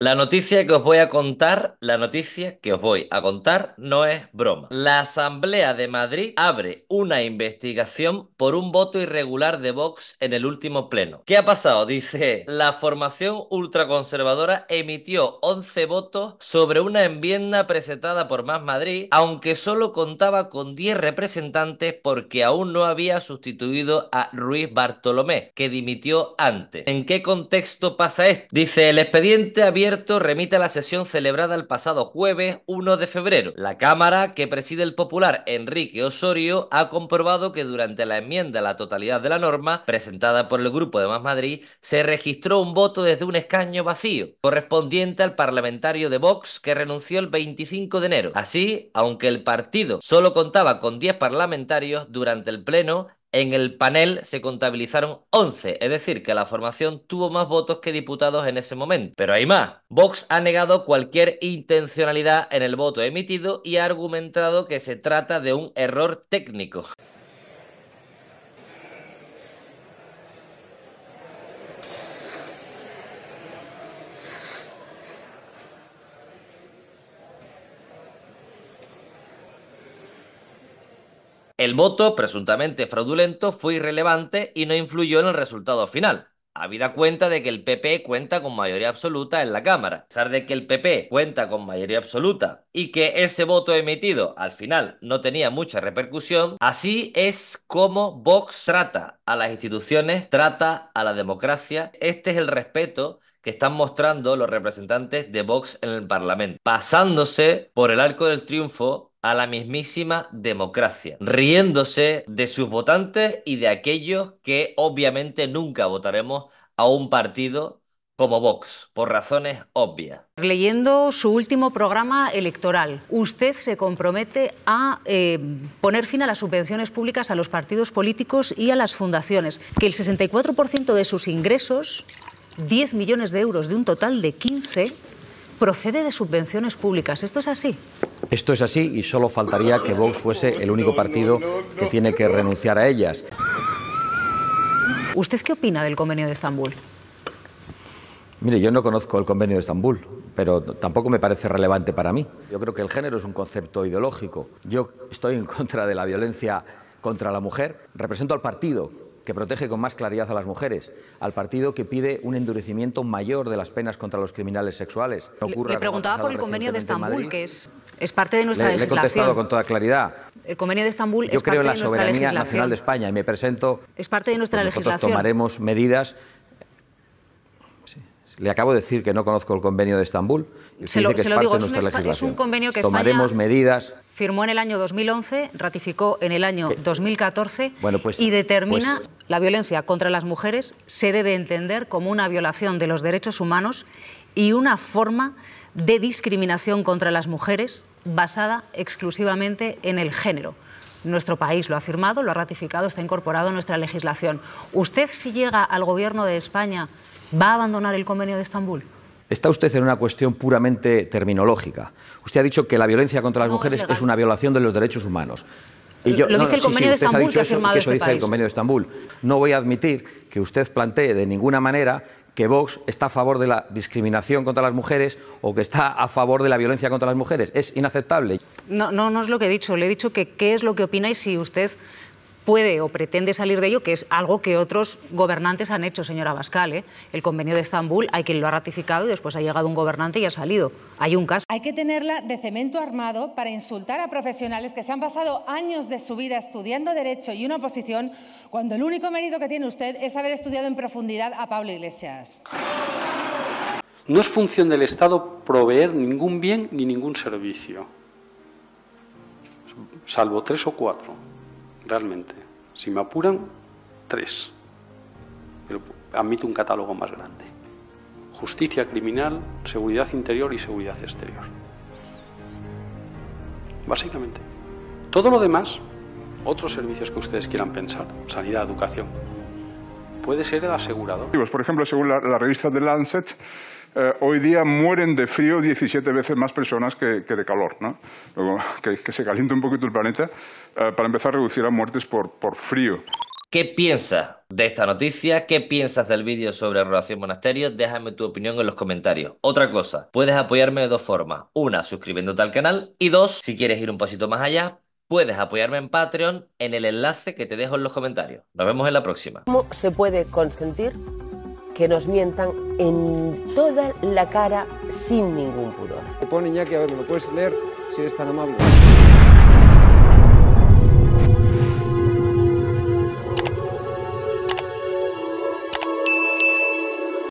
La noticia que os voy a contar, la noticia que os voy a contar no es broma. La Asamblea de Madrid abre una investigación por un voto irregular de Vox en el último pleno. ¿Qué ha pasado? Dice, la formación ultraconservadora emitió 11 votos sobre una enmienda presentada por Más Madrid, aunque solo contaba con 10 representantes porque aún no había sustituido a Ruiz Bartolomé, que dimitió antes. ¿En qué contexto pasa esto? Dice, el expediente había cierto remite a la sesión celebrada el pasado jueves 1 de febrero. La Cámara, que preside el popular Enrique Osorio, ha comprobado que durante la enmienda a la totalidad de la norma, presentada por el Grupo de Más Madrid, se registró un voto desde un escaño vacío, correspondiente al parlamentario de Vox que renunció el 25 de enero. Así, aunque el partido solo contaba con 10 parlamentarios, durante el Pleno en el panel se contabilizaron 11, es decir, que la formación tuvo más votos que diputados en ese momento. Pero hay más. Vox ha negado cualquier intencionalidad en el voto emitido y ha argumentado que se trata de un error técnico. El voto, presuntamente fraudulento, fue irrelevante y no influyó en el resultado final. Habida cuenta de que el PP cuenta con mayoría absoluta en la Cámara. A pesar de que el PP cuenta con mayoría absoluta y que ese voto emitido al final no tenía mucha repercusión, así es como Vox trata a las instituciones, trata a la democracia. Este es el respeto que están mostrando los representantes de Vox en el Parlamento, pasándose por el arco del triunfo a la mismísima democracia, riéndose de sus votantes y de aquellos que obviamente nunca votaremos a un partido como Vox, por razones obvias. Leyendo su último programa electoral, usted se compromete a eh, poner fin a las subvenciones públicas a los partidos políticos y a las fundaciones, que el 64% de sus ingresos, 10 millones de euros de un total de 15, procede de subvenciones públicas. ¿Esto es así? Esto es así y solo faltaría que Vox fuese el único partido que tiene que renunciar a ellas. ¿Usted qué opina del convenio de Estambul? Mire, yo no conozco el convenio de Estambul, pero tampoco me parece relevante para mí. Yo creo que el género es un concepto ideológico. Yo estoy en contra de la violencia contra la mujer. Represento al partido que protege con más claridad a las mujeres, al partido que pide un endurecimiento mayor de las penas contra los criminales sexuales. le preguntaba por el convenio de Estambul, que es, parte de nuestra legislación. Le he contestado con toda claridad. El convenio de Estambul Yo creo en la soberanía nacional de España y me presento. Es parte de nuestra legislación. tomaremos medidas le acabo de decir que no conozco el convenio de Estambul. Se lo, que es digo, es, un, convenio que Tomaremos medidas. firmó en el año 2011, ratificó en el año 2014 pues, y determina pues la violencia contra las mujeres se debe entender como una violación de los derechos humanos y una forma de discriminación contra las mujeres basada exclusivamente en el género. Nuestro país lo ha firmado, lo ha ratificado, está incorporado a nuestra legislación. ¿Usted, si llega al Gobierno de España, va a abandonar el convenio de Estambul? Está usted en una cuestión puramente terminológica. Usted ha dicho que la violencia contra las mujeres es, una violación de los derechos humanos. Y yo, lo dice el convenio de Estambul este dice el convenio de Estambul. No voy a admitir que usted plantee de ninguna manera que Vox está a favor de la discriminación contra las mujeres o que está a favor de la violencia contra las mujeres. Es inaceptable. No, no, no es lo que he dicho. Le he dicho que qué es lo que opináis si usted puede o pretende salir de ello, que es algo que otros gobernantes han hecho, señora bascale. ¿eh? El convenio de Estambul hay quien lo ha ratificado y después ha llegado un gobernante y ha salido. Hay un caso. Hay que tenerla de cemento armado para insultar a profesionales que se han pasado años de su vida estudiando derecho y una oposición cuando el único mérito que tiene usted es haber estudiado en profundidad a Pablo Iglesias. No es función del Estado proveer ningún bien ni ningún servicio, salvo tres o cuatro realmente. Si me apuran, tres. Pero admito un catálogo más grande. Justicia criminal, seguridad interior y seguridad exterior. Básicamente. Todo lo demás, otros servicios que ustedes quieran pensar, sanidad, educación, puede ser el asegurador. Por ejemplo, según la, revista The Lancet, eh, hoy día mueren de frío 17 veces más personas que, que de calor. ¿no? Luego, que, que, se caliente un poquito el planeta eh, para empezar a reducir las muertes por, por frío. ¿Qué piensas de esta noticia? ¿Qué piensas del vídeo sobre relación monasterio? Déjame tu opinión en los comentarios. Otra cosa, puedes apoyarme de dos formas. Una, suscribiéndote al canal. Y dos, si quieres ir un pasito más allá, puedes apoyarme en Patreon en el enlace que te dejo en los comentarios. Nos vemos en la próxima. ¿Cómo se puede consentir que nos mientan en toda la cara sin ningún pudor. Te pone que a ver, ¿me lo puedes leer si eres tan amable?